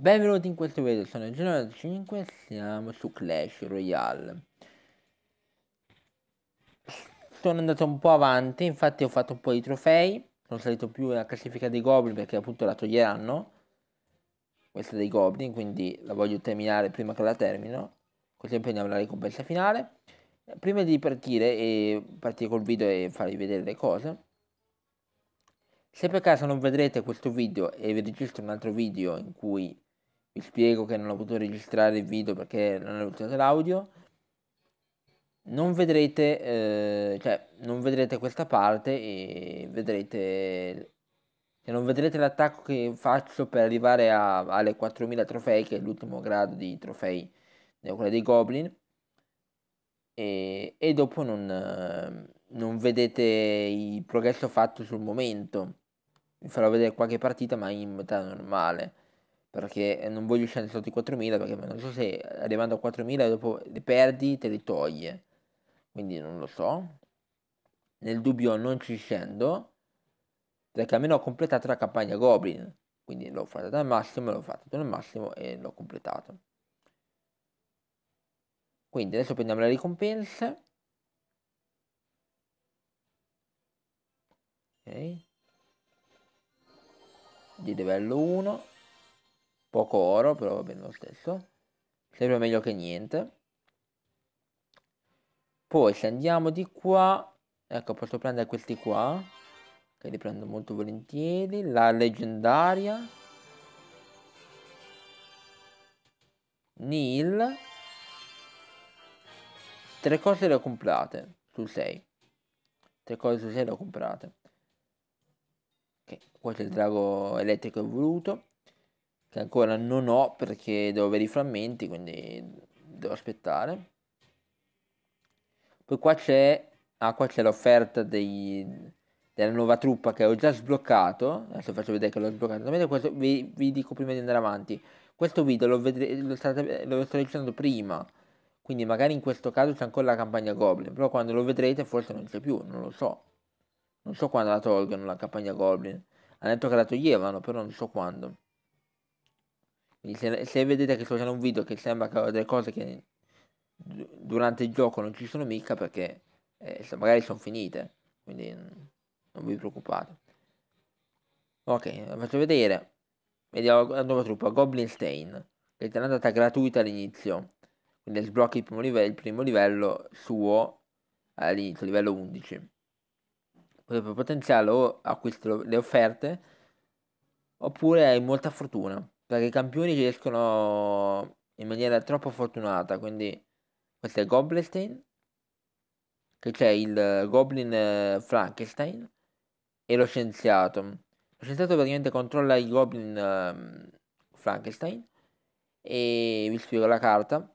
Benvenuti in questo video, sono il Genova 5 e siamo su Clash Royale. Sono andato un po' avanti, infatti ho fatto un po' di trofei, sono salito più nella classifica dei Goblin perché appunto la toglieranno, questa dei Goblin, quindi la voglio terminare prima che la termino, così prendiamo la ricompensa finale. Prima di partire e partire col video e farvi vedere le cose, se per caso non vedrete questo video e vi registro un altro video in cui vi spiego che non ho potuto registrare il video perché non ho utilizzato l'audio non vedrete eh, cioè non vedrete questa parte e vedrete se cioè, non vedrete l'attacco che faccio per arrivare a, alle 4000 trofei che è l'ultimo grado di trofei quella dei goblin e, e dopo non, non vedete il progresso fatto sul momento vi farò vedere qualche partita ma in modalità normale perché eh, non voglio scendere sotto i 4.000 perché non so se arrivando a 4.000 dopo le perdi te le toglie quindi non lo so nel dubbio non ci scendo perché almeno ho completato la campagna Goblin quindi l'ho fatta dal massimo l'ho fatta dal massimo e l'ho completato quindi adesso prendiamo le ricompense ok di livello 1 Poco oro, però va bene lo stesso. Sempre meglio che niente. Poi se andiamo di qua, ecco posso prendere questi qua, che li prendo molto volentieri, la leggendaria, Neil. tre cose le ho comprate su 6, tre cose su 6 le ho comprate, okay. questo è il drago elettrico voluto, che ancora non ho perché devo avere i frammenti, quindi devo aspettare. Poi qua c'è, ah, qua c'è l'offerta dei, della nuova truppa che ho già sbloccato, adesso faccio vedere che l'ho sbloccato, questo, vi, vi, dico prima di andare avanti, questo video lo, vedre, lo, state, lo sto dicendo prima, quindi magari in questo caso c'è ancora la campagna Goblin, però quando lo vedrete forse non c'è più, non lo so. Non so quando la tolgono la campagna Goblin. Hanno detto che la toglievano, però non so quando se, se vedete che sto facendo un video che sembra che delle cose che durante il gioco non ci sono mica perché eh, magari sono finite, quindi non vi preoccupate. Ok, faccio vedere. Vediamo la nuova truppa, Goblin Stain, che è andata gratuita all'inizio. Quindi sblocchi il primo livello, il primo livello suo all'inizio, livello 11. Poi potenziarlo potenziale o acquisti le offerte oppure hai molta fortuna perché i campioni riescono in maniera troppo fortunata, quindi questo è Goblenstein, che c'è il Goblin eh, Frankenstein e lo scienziato. Lo scienziato praticamente controlla il Goblin ehm, Frankenstein e vi spiego la carta.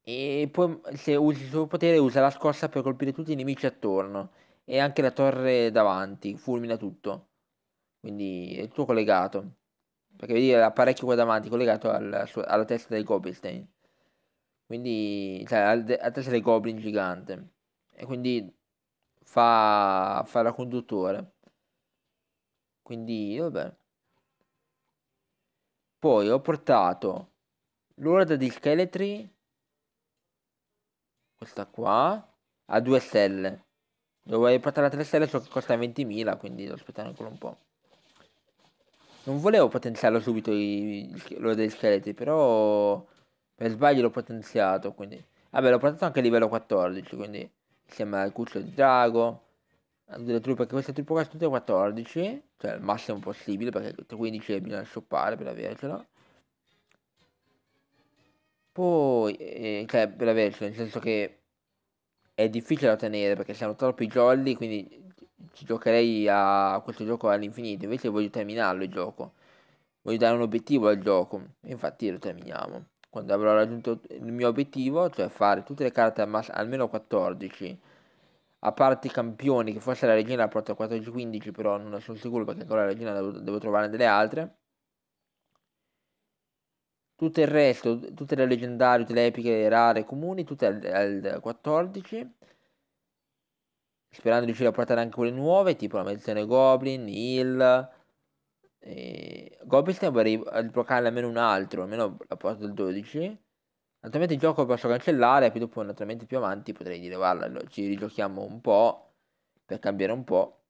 E poi se usi il suo potere usa la scossa per colpire tutti i nemici attorno e anche la torre davanti, fulmina tutto. Quindi è tutto collegato. Perché vedi l'apparecchio qua davanti collegato al, alla testa del Gobelstein. Quindi, cioè, alla testa del Goblin gigante. E quindi fa, fa la conduttore. Quindi, vabbè. Poi ho portato l'orda di scheletri. Questa qua. A due stelle. Dovevo portare la 3 stelle, so che costa 20.000, quindi devo aspettare ancora un po'. Non volevo potenziarlo subito i, lo dei scheletri, però per sbaglio l'ho potenziato, quindi... Vabbè, l'ho portato anche a livello 14, quindi insieme al cuccio di drago, delle truppe, che queste truppe qua sono tutte 14, cioè il massimo possibile, perché tutte 15 bisogna shoppare per avercela. Poi, eh, cioè per avercela, nel senso che è difficile da tenere, perché siamo troppi jolly, quindi ci giocherei a questo gioco all'infinito, invece voglio terminarlo il gioco, voglio dare un obiettivo al gioco, infatti lo terminiamo. Quando avrò raggiunto il mio obiettivo, cioè fare tutte le carte almeno 14, a parte i campioni, che forse la regina la porta 14-15, però non ne sono sicuro perché ancora la regina devo, devo trovare delle altre. Tutto il resto, tutte le leggendarie, tutte le epiche, le rare, comuni, tutte al, al 14 sperando di riuscire a portare anche quelle nuove, tipo la maledizione Goblin, Hill. E... Goblin vorrei giocare almeno un altro, almeno la porta del 12. Altrimenti il gioco lo posso cancellare, e poi dopo naturalmente più avanti potrei dire, rilevarla, ci rigiochiamo un po' per cambiare un po'.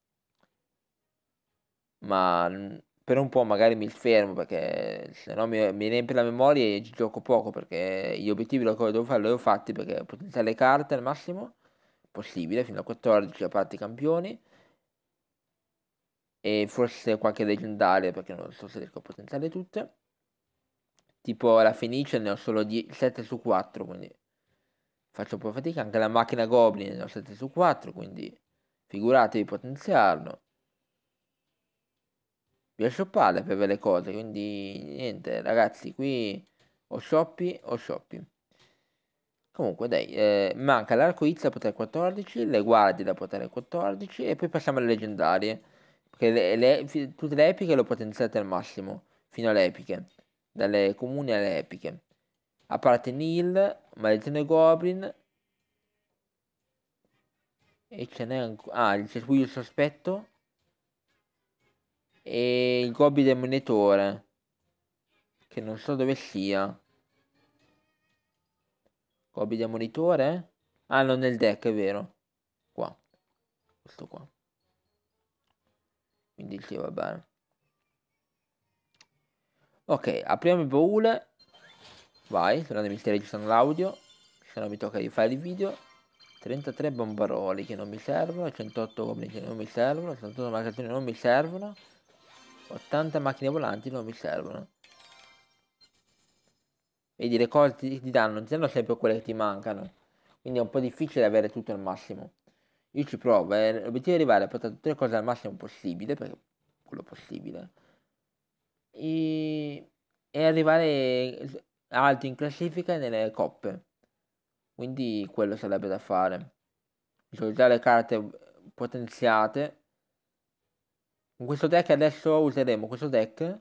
Ma per un po' magari mi fermo perché se no mi, mi riempie la memoria e ci gioco poco perché gli obiettivi lo devo fare li ho fatti perché potenziare le carte al massimo possibile, fino a 14 a parte i campioni. E forse qualche leggendaria, perché non so se riesco a potenziare tutte. Tipo la Fenice ne ho solo 7 su 4, quindi faccio un po' fatica. Anche la macchina Goblin ne ho 7 su 4, quindi figuratevi potenziarlo. Vi ho shoppato per le cose, quindi niente ragazzi, qui o shoppi o shoppi. Comunque dai, eh, manca l'arco X da potere 14, le guardie da potere 14 e poi passiamo alle leggendarie. Perché le, le, tutte le epiche le ho potenziate al massimo, fino alle epiche. Dalle comuni alle epiche. A parte Nil, Maledizione Goblin. E ce n'è ancora... Ah, il cespuglio sospetto. E il Goblin del Monitore. Che non so dove sia. Gobi demonitore? Ah, non nel deck, è vero. Qua. Questo qua. Quindi il che va bene. Ok, apriamo il baule. Vai, tornatemi il telegistrando l'audio. Se no mi tocca rifare il video. 33 bombaroli che non mi servono, 108 goblin che non mi servono, 78 magazzini non mi servono, 80 macchine volanti non mi servono. Vedi, le cose ti, ti danno, ti danno sempre quelle che ti mancano. Quindi è un po' difficile avere tutto al massimo. Io ci provo, eh. l'obiettivo è arrivare a portare tutte le cose al massimo possibile, perché quello possibile. E, e arrivare alto in classifica e nelle coppe. Quindi quello sarebbe da fare. Utilizzare carte potenziate. in questo deck adesso useremo questo deck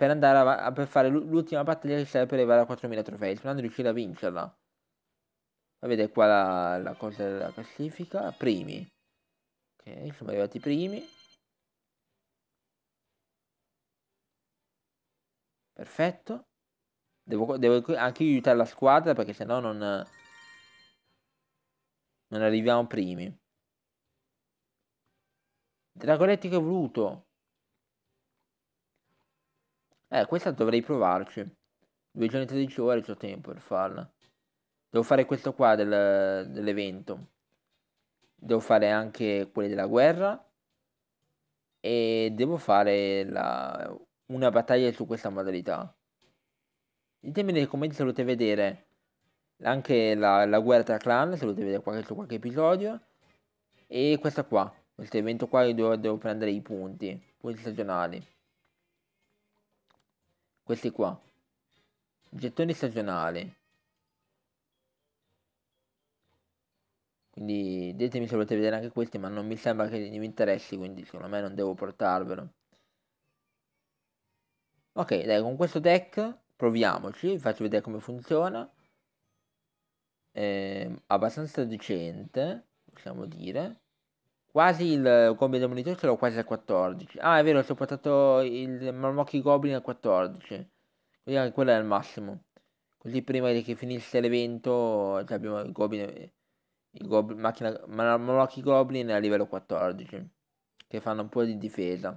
per andare a, a per fare l'ultima battaglia che serve per arrivare a 4000 trofei, sperando di riuscire a vincerla. Vedete qua la, la cosa della classifica, primi. Ok, siamo arrivati primi. Perfetto. Devo, devo anche aiutare la squadra perché sennò non, non arriviamo primi. Dragoletti che ho voluto. Eh, questa dovrei provarci. 213 ore ho tempo per farla. Devo fare questo qua del, dell'evento. Devo fare anche quelli della guerra. E devo fare la, una battaglia su questa modalità. Ditemi nei commenti se volete vedere anche la, la guerra tra clan, se volete vedere qualche, su qualche episodio. E questa qua, questo evento qua dove devo prendere i punti, punti stagionali. Questi qua. Gettoni stagionali. Quindi ditemi se volete vedere anche questi, ma non mi sembra che mi interessi, quindi secondo me non devo portarvelo. Ok, dai, con questo deck proviamoci, vi faccio vedere come funziona. È ehm, abbastanza decente, possiamo dire. Quasi il Goblin Demolitore ce l'ho quasi al 14. Ah, è vero, ci ho portato il Marmocchi Goblin al 14. Quindi anche quello è al massimo. Così prima che finisse l'evento cioè abbiamo il Goblin, il Goblin, macchina, Marmocchi Goblin a livello 14. Che fanno un po' di difesa.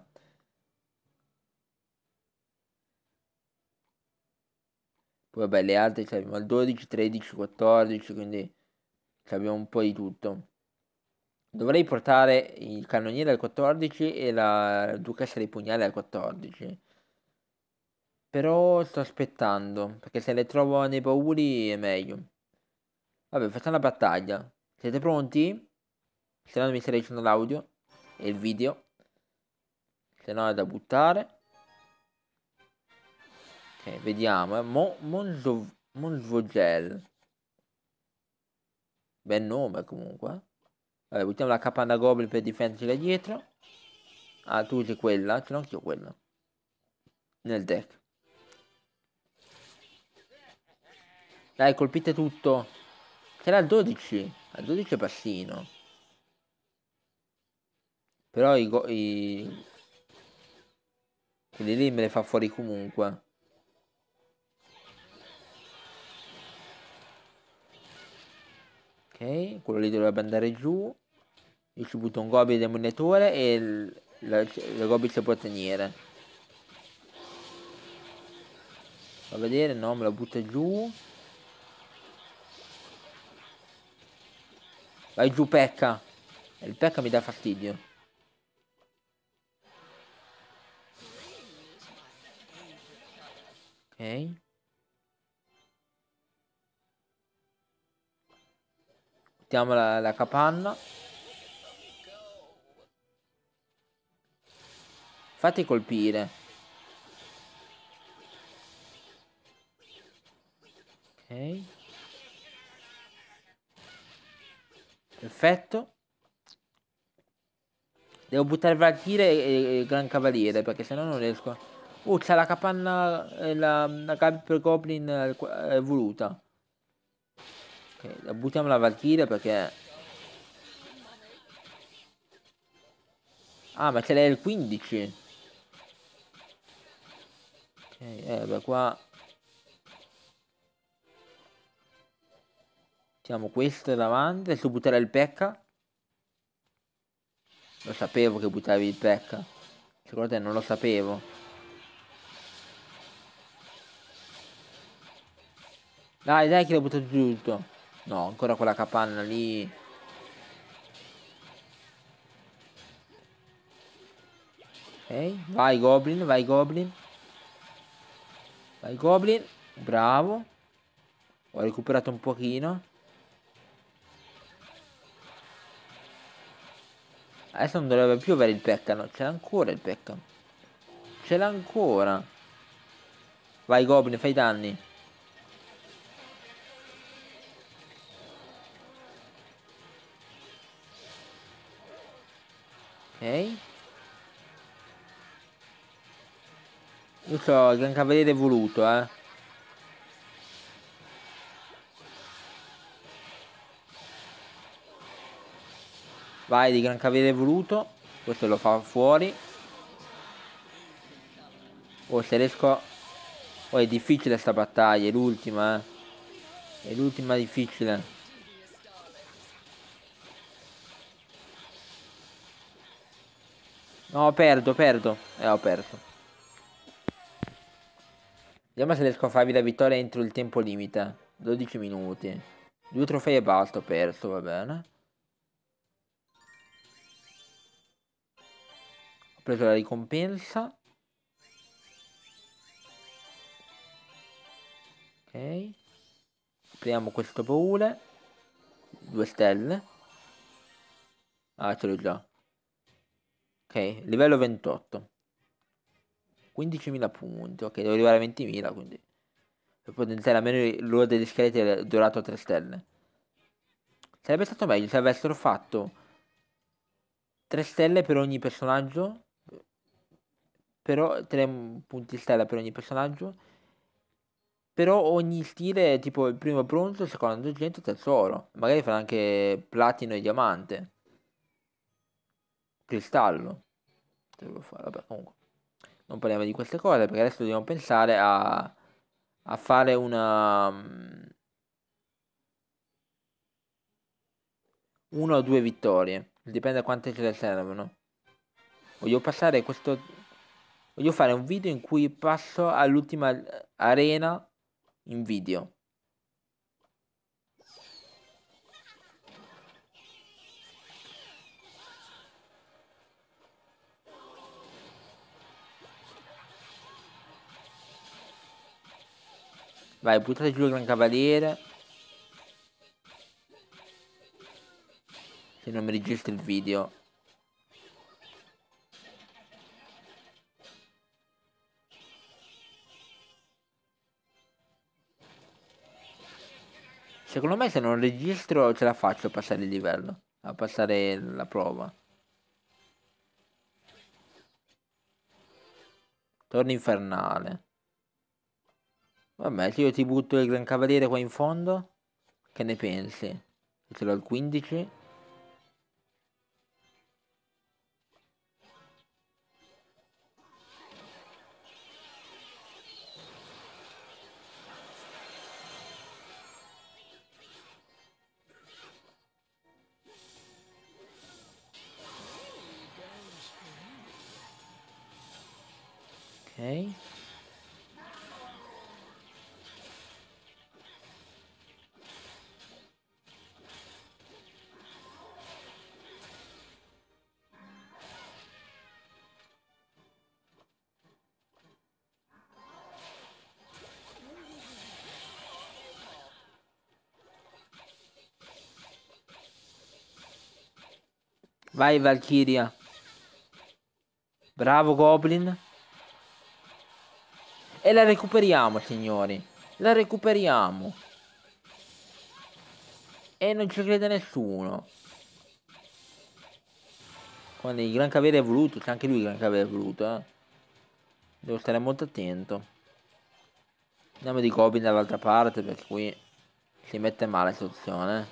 Poi vabbè, le altre abbiamo il 12, 13, 14, quindi abbiamo un po' di tutto. Dovrei portare il cannoniere al 14 e la duchessa dei pugnali al 14. Però sto aspettando, perché se le trovo nei pauri è meglio. Vabbè, facciamo la battaglia. Siete pronti? Se no mi stai dicendo l'audio e il video. Se no è da buttare. Ok, vediamo. Eh. Mo Monzo Monzvogel. Bel nome comunque. Eh. Allora, buttiamo la capanna goblin per difenderci da dietro. Ah, tu usi quella? Ce l'ho anch'io quella. Nel deck. Dai, colpite tutto. C'era al 12. Al 12 è passino. Però i, i... Quelli lì me le fa fuori comunque. Ok, quello lì dovrebbe andare giù. Io ci butto un goblin demolitore e il, la, la goblin sabottaniere fa vedere no me lo butta giù vai giù pecca il pecca mi dà fastidio ok mettiamo la, la capanna Fatti colpire. Ok. Perfetto. Devo buttare Valkyrie e, e Gran Cavaliere perché sennò non riesco. A... Uh, c'è la capanna, eh, la, la Gabriel Goblin eh, eh, voluta. Ok, buttiamo la Valkyrie perché... Ah, ma ce l'hai il 15 eh beh qua Mettiamo questo davanti, adesso butterà il pecca. Lo sapevo che buttavi il pecca. Secondo te non lo sapevo. Dai, dai che l'ho buttato giù tutto. No, ancora quella capanna lì. Ok, vai Goblin, vai Goblin. Vai Goblin, bravo. Ho recuperato un pochino. Adesso non dovrebbe più avere il peccano. Ce l'ha ancora il Peccan Ce l'ha ancora. Vai Goblin, fai danni. cosa, Gran Cavaliere voluto, eh. Vai di Gran Cavaliere voluto. Questo lo fa fuori. Oh, se riesco... Oh, è difficile sta battaglia, è l'ultima, eh. È l'ultima difficile. No, perdo, perdo. Eh, ho perso. Vediamo se riesco a farvi la vittoria entro il tempo limite. 12 minuti. Due trofei e basta, ho perso, va bene. Ho preso la ricompensa. Ok. Apriamo questo baule. Due stelle. Ah, ce l'ho già. Ok, livello 28. 15.000 punti, ok, devo arrivare a 20.000, quindi... Per potenziare almeno l'ora degli scheletri è dorato a 3 stelle. Sarebbe stato meglio se avessero fatto 3 stelle per ogni personaggio, però 3 punti stella per ogni personaggio, però ogni stile è tipo il primo bronzo, il secondo argento, il terzo oro. Magari farà anche platino e diamante. Cristallo. Devo fare, vabbè, comunque non parliamo di queste cose perché adesso dobbiamo pensare a, a fare una... Mm, una o due vittorie, dipende da quante ce le servono. Voglio passare questo... Voglio fare un video in cui passo all'ultima arena in video. Vai, buttate giù il Gran Cavaliere. Se non mi registro il video. Secondo me se non registro ce la faccio a passare il livello, a passare la prova. Torno infernale. Vabbè, se io ti butto il Gran Cavaliere qua in fondo. Che ne pensi? Ti do il 15. Vai Valkyria. Bravo Goblin. E la recuperiamo, signori. La recuperiamo. E non ci crede nessuno. Quando il Gran Cavere è voluto, c'è anche lui il Gran Cavere è voluto, eh. Devo stare molto attento. Andiamo di Goblin dall'altra parte per cui si mette male la situazione. Eh.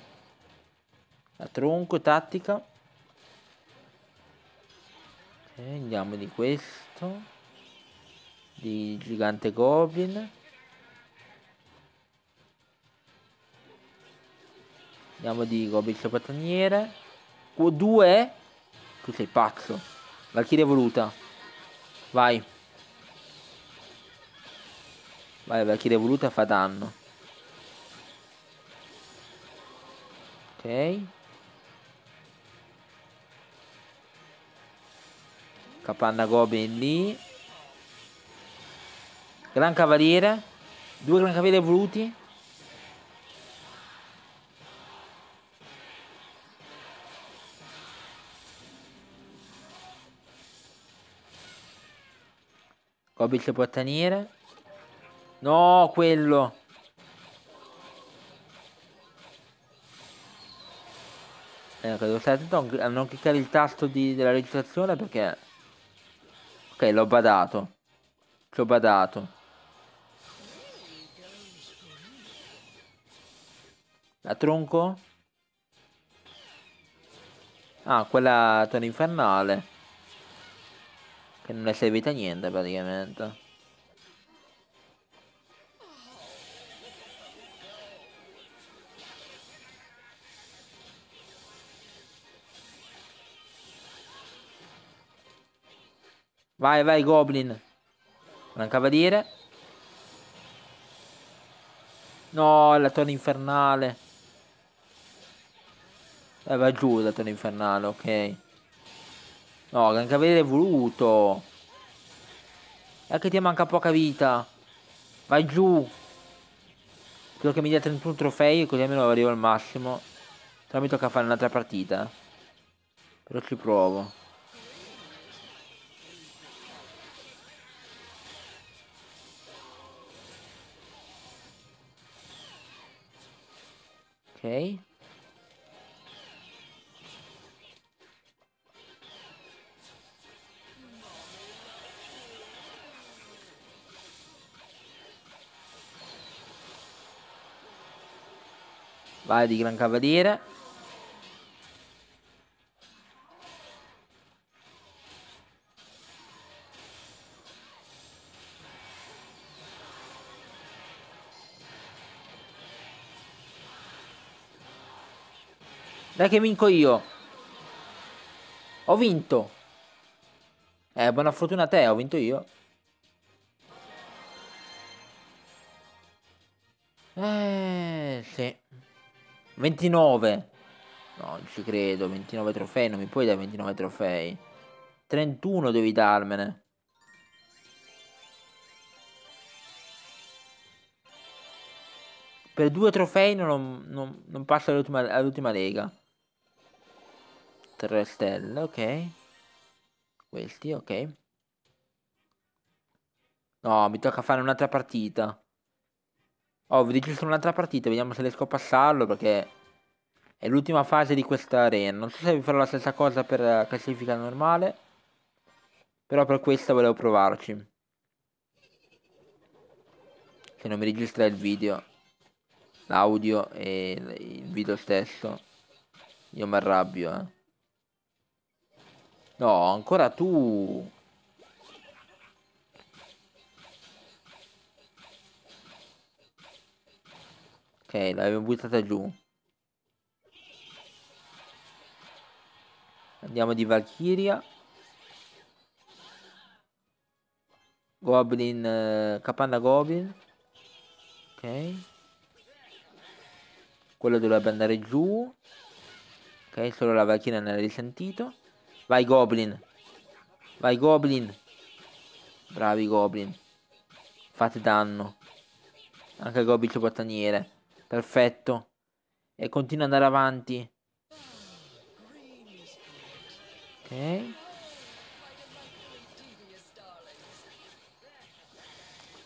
La tronco, tattica. Ok, eh, andiamo di questo. Di gigante goblin. Andiamo di goblin soprattaniere. o oh, due Tu sei pazzo. Valchiria voluta. Vai. Vai, Valchiria voluta fa danno. Ok. Capanna Goblin lì. Gran Cavaliere. Due Gran Cavaliere evoluti. Goblin che può attaniere. No, quello. Eh, credo stare attento a non cliccare il tasto di, della registrazione perché l'ho badato. Ci ho badato. La tronco? Ah, quella torre infernale. Che non è servita a niente praticamente. Vai, vai, Goblin. Mancava dire. No, la torre infernale. Eh, va giù la torre infernale, ok. No, gran cavaliere è voluto. E che ti manca poca vita. Vai giù. Spero che mi dia 31 trofei così almeno arrivo al massimo. Però mi tocca fare un'altra partita. Eh. Però ci provo. Ok. Vai di gran cavaliere. Dai che vinco io. Ho vinto. Eh, buona fortuna a te, ho vinto io. Eh, sì. 29. No, non ci credo, 29 trofei, non mi puoi dare 29 trofei. 31 devi darmene. Per due trofei non, ho, non, non passo all'ultima lega tre stelle, ok. Questi, ok. No, mi tocca fare un'altra partita. Oh, vi registro un'altra partita, vediamo se riesco a passarlo perché è l'ultima fase di questa arena. Non so se vi farò la stessa cosa per la classifica normale, però per questa volevo provarci. Se non mi registra il video, l'audio e il video stesso, io mi arrabbio, eh. No, ancora tu. Ok, l'avevo buttata giù. Andiamo di Valkyria. Goblin, eh, Capanna Goblin. Ok. Quello dovrebbe andare giù. Ok, solo la Valkyria ne ha risentito. Vai Goblin. Vai Goblin. Bravi Goblin. Fate danno. Anche il Goblin portaniere. Perfetto. E continua ad andare avanti. Ok.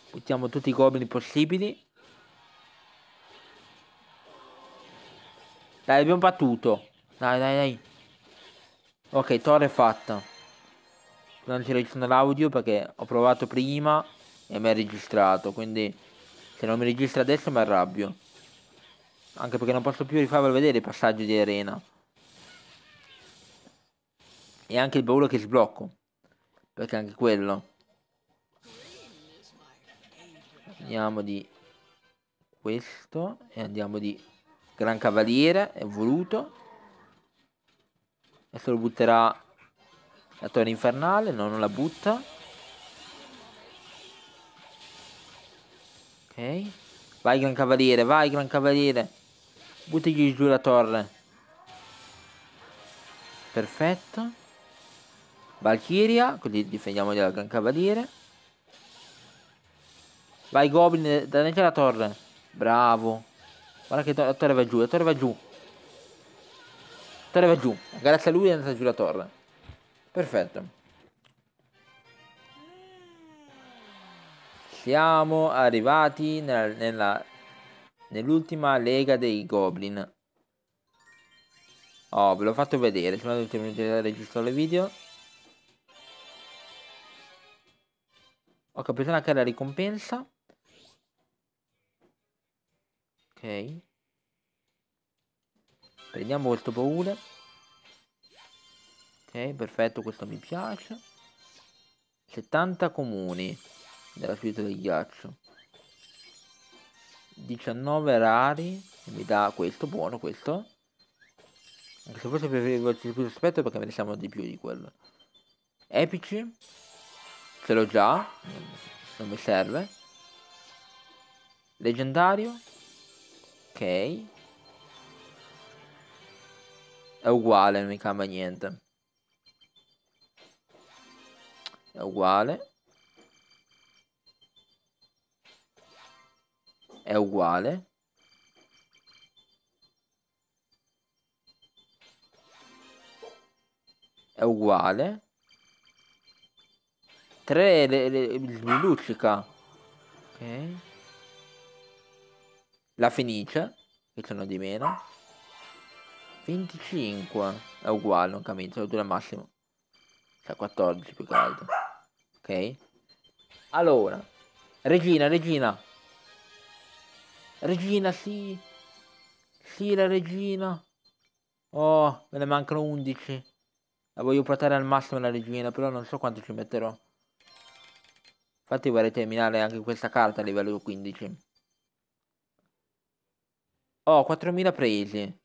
Buttiamo tutti i goblin possibili. Dai, abbiamo battuto. Dai, dai, dai. Ok, torre fatta. Non si registra l'audio perché ho provato prima e mi è registrato, quindi se non mi registra adesso mi arrabbio. Anche perché non posso più rifarvelo vedere i passaggi di arena. E anche il baule che sblocco. Perché anche quello. Andiamo di questo e andiamo di Gran Cavaliere, è voluto. Adesso lo butterà la torre infernale, no, non la butta. Ok. Vai gran cavaliere, vai gran cavaliere. Buttigli giù la torre. Perfetto. Valkyria, così difendiamo dal gran cavaliere. Vai Goblin, danneggia la torre. Bravo. Guarda che la torre va giù, la torre va giù torre va giù. Grazie a lui è andata giù la torre. Perfetto. Siamo arrivati nell'ultima nell lega dei Goblin. Oh, ve l'ho fatto vedere, se no dovete registrare giusto il video. Ho capito anche la ricompensa. Ok. Prendiamo questo baule. Ok, perfetto, questo mi piace. 70 comuni della suite del ghiaccio. 19 rari. Mi dà questo, buono questo. Anche se forse preferivo il circuito aspetto perché me ne siamo di più di quello. Epici. Ce l'ho già. Non mi serve. Leggendario. Ok. È uguale, non mi cambia niente. È uguale. È uguale. È uguale. 3 le, le, le, luccica. Ok. La fenice, che sono di meno. 25 è uguale, non cambia, sono massima. Cioè 14 più caldo. Ok? Allora, regina, regina. Regina, sì. Sì, la regina. Oh, me ne mancano 11. La voglio portare al massimo la regina, però non so quanto ci metterò. Infatti vorrei terminare anche questa carta a livello 15. Oh, 4.000 presi.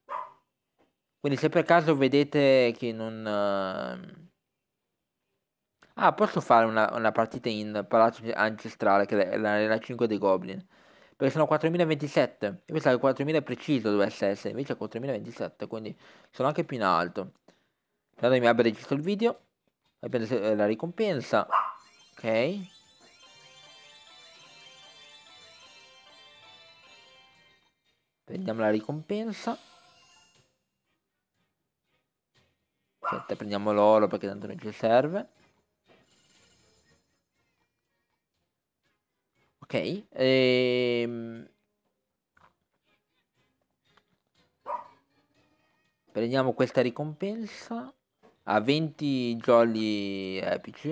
Quindi se per caso vedete che non... Ehm, ah, posso fare una, una partita in Palazzo Ancestrale, che è la, 5 dei Goblin. Perché sono 4027. Io pensavo che 4000 preciso dovesse essere, invece è 4027, quindi sono anche più in alto. Spero mi abbia registrato il video. Abbiamo eh, la ricompensa. Ok. Prendiamo la ricompensa. Aspetta, prendiamo l'oro perché tanto non ci serve. Ok. Ehm... Prendiamo questa ricompensa a 20 jolly epici.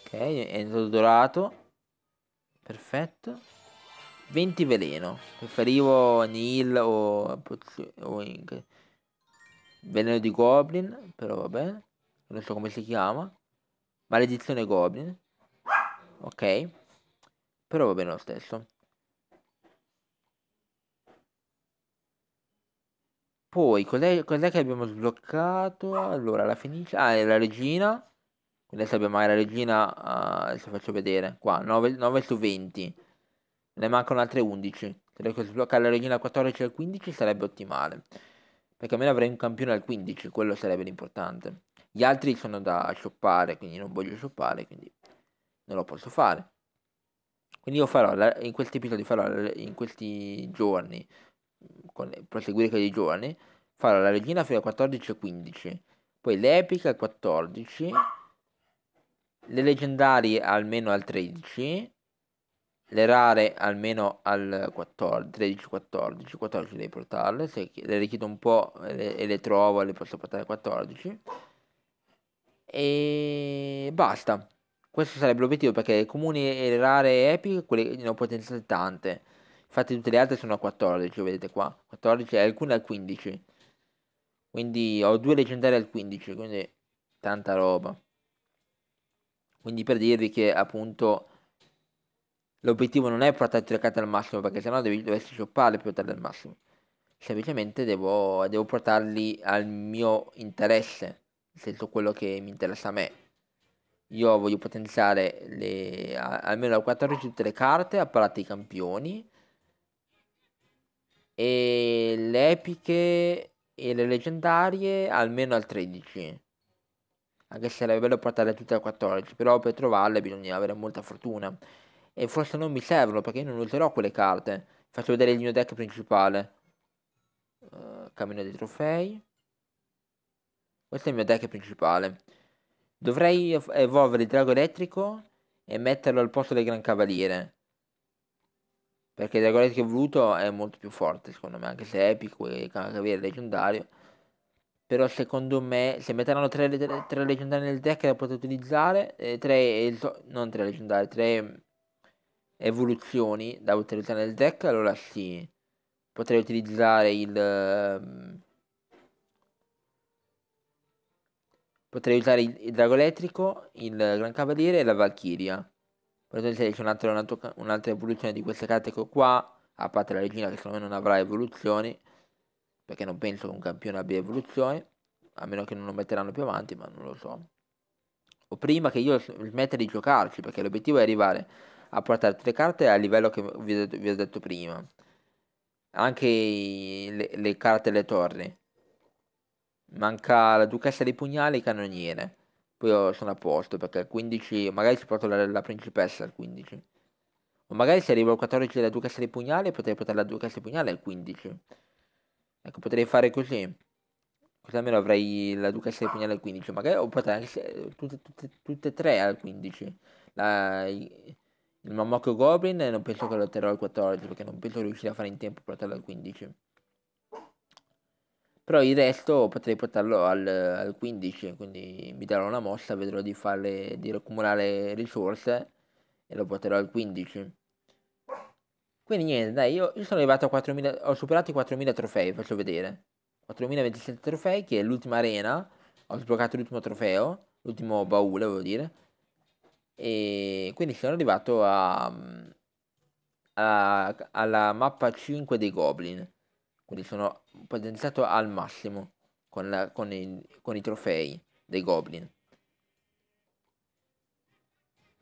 Ok, è dorato. Perfetto. 20 veleno. Preferivo Neil o, o Ink. Veleno di Goblin, però va bene. Non so come si chiama. Maledizione Goblin. Ok. Però va bene lo stesso. Poi, cos'è, cos che abbiamo sbloccato? Allora, la Fenice... Ah, la regina. Adesso abbiamo la regina... Uh, adesso faccio vedere. Qua, 9, 9 su 20. Ne mancano altre 11. Se riesco a sbloccare la regina 14 e 15 sarebbe ottimale perché almeno avrei un campione al 15, quello sarebbe l'importante. Gli altri sono da shoppare, quindi non voglio shoppare, quindi non lo posso fare. Quindi io farò, in questi episodi farò, in questi giorni, con il proseguire dei giorni, farò la regina fino a 14-15, e poi l'epica al 14, le leggendarie almeno al 13, le rare almeno al 13-14 devi portarle, se le richiedo un po' e le trovo le posso portare a 14 e basta questo sarebbe l'obiettivo perché le comuni e le rare epiche quelle ne ho potenziate tante infatti tutte le altre sono a 14 vedete qua 14 e alcune al 15 quindi ho due leggendarie al 15 quindi tanta roba quindi per dirvi che appunto L'obiettivo non è portare le carte al massimo perché sennò devi, dovresti sciopparle per portarle al massimo. Semplicemente devo, devo portarli al mio interesse, nel senso quello che mi interessa a me. Io voglio potenziare le, a, almeno a 14 tutte le carte, apparati i campioni. E le epiche e le leggendarie almeno al 13. Anche se sarebbe bello portarle tutte al 14, però per trovarle bisogna avere molta fortuna. E forse non mi servono perché io non userò quelle carte. Faccio vedere il mio deck principale. Uh, cammino dei trofei. Questo è il mio deck principale. Dovrei evolvere il drago elettrico e metterlo al posto del gran cavaliere. Perché il drago elettrico evoluto è molto più forte, secondo me, anche se è epico e gran cavaliere leggendario. Però secondo me, se metteranno tre, tre, tre leggendari nel deck da poter utilizzare, eh, tre, non tre leggendari, tre evoluzioni da utilizzare nel deck, allora sì, potrei utilizzare il... Ehm, potrei usare il, il drago elettrico, il gran cavaliere e la valchiria. Potrei utilizzare un'altra, un'altra, un'altra evoluzione di queste carte che ho qua, a parte la regina che secondo me non avrà evoluzioni, perché non penso che un campione abbia evoluzioni, a meno che non lo metteranno più avanti, ma non lo so. O prima che io smetta di giocarci, perché l'obiettivo è arrivare a portare tutte le carte al livello che vi ho, vi ho detto prima. Anche i, le, le, carte e le torri. Manca la duchessa dei pugnali e il cannoniere. Poi sono a posto perché al 15 magari si porta la, la principessa al 15. O magari se arrivo al 14 la duchessa dei pugnali potrei portare la duchessa dei pugnali al 15. Ecco, potrei fare così. Così almeno avrei la duchessa dei pugnali al 15. Magari o potrei anche tutte, tutte, tutte e tre al 15. La, il Mammoco Goblin non penso che lo terrò al 14 perché non penso riuscire a fare in tempo a portarlo al 15. Però il resto potrei portarlo al, al 15, quindi mi darò una mossa, vedrò di, farle, di accumulare risorse e lo porterò al 15. Quindi niente, dai, io, io sono arrivato a 4000, ho superato i 4000 trofei, faccio vedere. 4027 trofei, che è l'ultima arena, ho sbloccato l'ultimo trofeo, l'ultimo baule, voglio dire e quindi sono arrivato a, a, alla mappa 5 dei Goblin, quindi sono potenziato al massimo con, la, con, il, con i trofei dei Goblin.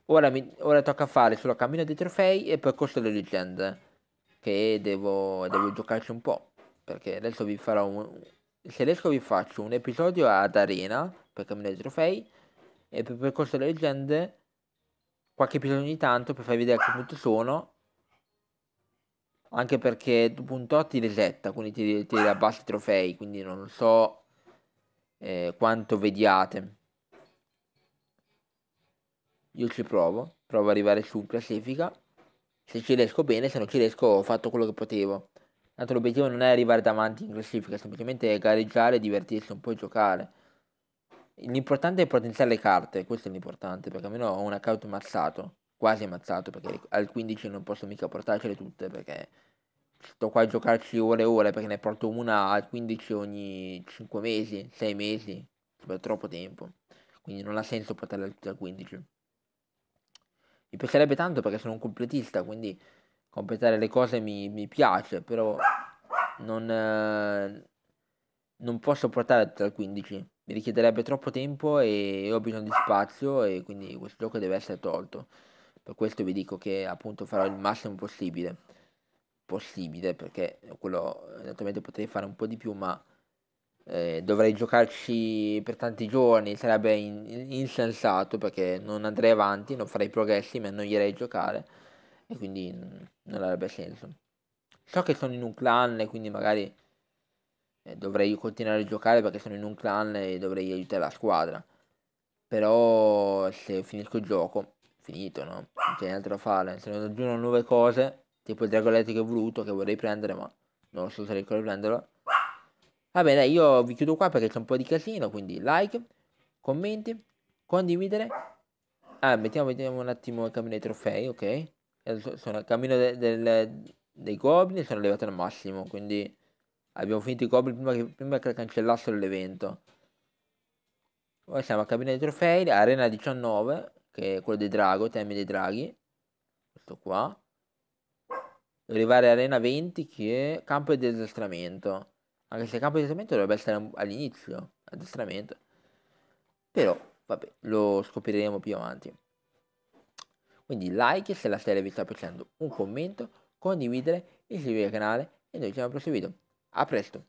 Ora, mi, ora, tocca fare solo cammino dei trofei e percorso delle leggende. Che devo, devo giocarci un po'. Perché adesso vi farò un. Se riesco vi faccio un episodio ad arena per cammino dei trofei. E per percorso delle leggende qualche episodio ogni tanto per far vedere a che punto sono anche perché tu punto ti resetta quindi ti, ti abbassa i trofei quindi non so eh, quanto vediate io ci provo provo ad arrivare su in classifica se ci riesco bene se non ci riesco ho fatto quello che potevo tanto l'obiettivo non è arrivare davanti in classifica semplicemente gareggiare divertirsi un po' e giocare L'importante è potenziare le carte, questo è l'importante, perché almeno ho un account ammazzato, quasi ammazzato, perché al 15 non posso mica portarcele tutte, perché sto qua a giocarci ore e ore, perché ne porto una al 15 ogni 5 mesi, 6 mesi, per troppo tempo, quindi non ha senso portarle tutte al 15. Mi piacerebbe tanto perché sono un completista, quindi completare le cose mi, mi piace, però non, eh, non posso portare tutte al 15 mi richiederebbe troppo tempo e ho bisogno di spazio e quindi questo gioco deve essere tolto. Per questo vi dico che appunto farò il massimo possibile. Possibile perché quello naturalmente potrei fare un po' di più ma eh, dovrei giocarci per tanti giorni, sarebbe in, insensato perché non andrei avanti, non farei progressi, ma non irei a giocare e quindi mm, non avrebbe senso. So che sono in un clan e quindi magari eh, dovrei continuare a giocare perché sono in un clan e dovrei aiutare la squadra. Però se finisco il gioco, finito, no? Non c'è niente da fare. Se non aggiungo nuove cose, tipo il dragoletti che ho voluto, che vorrei prendere, ma non so se riesco a prenderlo. Va bene, io vi chiudo qua perché c'è un po' di casino, quindi like, commenti, condividere. Ah, mettiamo, vediamo un attimo il cammino dei trofei, ok? Sono al cammino del, del, dei goblin, sono arrivato al massimo, quindi... Abbiamo finito i goblin prima che, prima che cancellassero l'evento. Ora siamo a cabina dei trofei, arena 19, che è quello dei drago, temi dei draghi. Questo qua. Devo arrivare arena 20 che è campo di addestramento. Anche se il campo di addestramento dovrebbe essere all'inizio, addestramento. Però, vabbè, lo scopriremo più avanti. Quindi like se la serie vi sta piacendo, un commento, condividere, iscrivetevi al canale e noi ci vediamo al prossimo video. A presto.